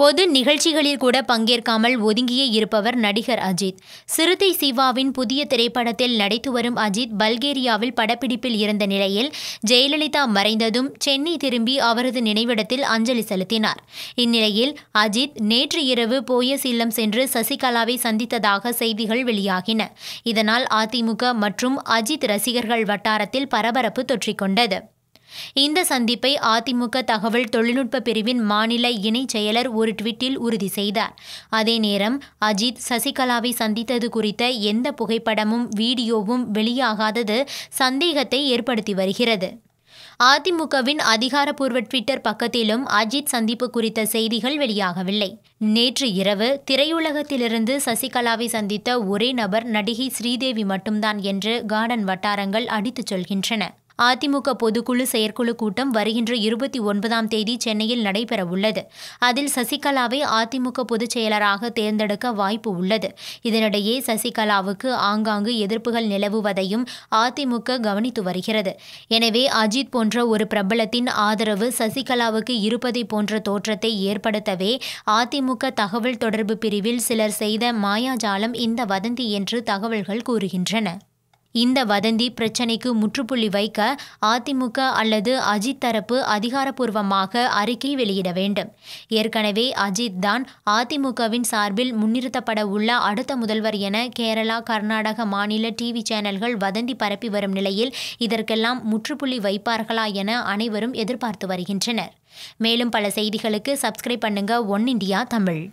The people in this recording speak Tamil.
பொது நிகழ்ச்சிகளில் கூட பங்கேற்காமல் ஒதுங்கியே இருப்பவர் நடிகர் அஜித் சிறுத்தை சிவாவின் புதிய திரைப்படத்தில் நடித்து வரும் அஜித் பல்கேரியாவில் படப்பிடிப்பில் இருந்த நிலையில் ஜெயலலிதா மறைந்ததும் சென்னை திரும்பி அவரது நினைவிடத்தில் அஞ்சலி செலுத்தினார் இந்நிலையில் அஜித் நேற்று இரவு போயஸ் இல்லம் சென்று சசிகலாவை சந்தித்ததாக செய்திகள் வெளியாகின இதனால் அதிமுக மற்றும் அஜித் ரசிகர்கள் வட்டாரத்தில் பரபரப்பு தொற்றிக்கொண்டது இந்த சந்திப்பை அதிமுக தகவல் தொழில்நுட்ப பிரிவின் மாநில இணைச் செயலர் ஒரு ட்விட்டில் உறுதி செய்தார் அதே நேரம் அஜித் சசிகலாவை சந்தித்தது குறித்த எந்த புகைப்படமும் வீடியோவும் வெளியாகாதது சந்தேகத்தை ஏற்படுத்தி வருகிறது அதிமுகவின் அதிகாரப்பூர்வ ட்விட்டர் பக்கத்திலும் அஜித் சந்திப்பு குறித்த செய்திகள் வெளியாகவில்லை நேற்று இரவு திரையுலகத்திலிருந்து சசிகலாவை சந்தித்த ஒரே நபர் நடிகை ஸ்ரீதேவி மட்டும்தான் என்று கார்டன் வட்டாரங்கள் அடித்துச் சொல்கின்றன அதிமுக பொதுக்குழு செயற்குழு கூட்டம் வருகின்ற இருபத்தி ஒன்பதாம் தேதி சென்னையில் நடைபெறவுள்ளது அதில் சசிகலாவை அதிமுக பொதுச் செயலராக தேர்ந்தெடுக்க வாய்ப்பு உள்ளது இதனிடையே சசிகலாவுக்கு ஆங்காங்கு எதிர்ப்புகள் நிலவுவதையும் அதிமுக கவனித்து வருகிறது எனவே அஜித் போன்ற ஒரு பிரபலத்தின் ஆதரவு சசிகலாவுக்கு இருப்பதை போன்ற தோற்றத்தை ஏற்படுத்தவே அதிமுக தகவல் தொடர்பு பிரிவில் சிலர் செய்த மாயாஜாலம் இந்த வதந்தி என்று தகவல்கள் கூறுகின்றன இந்த வதந்தி பிரச்சினைக்கு முற்றுப்புள்ளி வைக்க அதிமுக அல்லது அஜித் தரப்பு அதிகாரப்பூர்வமாக அறிக்கை வெளியிட வேண்டும் ஏற்கனவே அஜித் தான் அதிமுகவின் சார்பில் முன்னிறுத்தப்பட உள்ள அடுத்த முதல்வர் என கேரளா கர்நாடக மாநில டிவி சேனல்கள் வதந்தி பரப்பி வரும் நிலையில் இதற்கெல்லாம் முற்றுப்புள்ளி வைப்பார்களா என அனைவரும் எதிர்பார்த்து வருகின்றனர் மேலும் பல செய்திகளுக்கு சப்ஸ்கிரைப் பண்ணுங்க ஒன் இந்தியா தமிழ்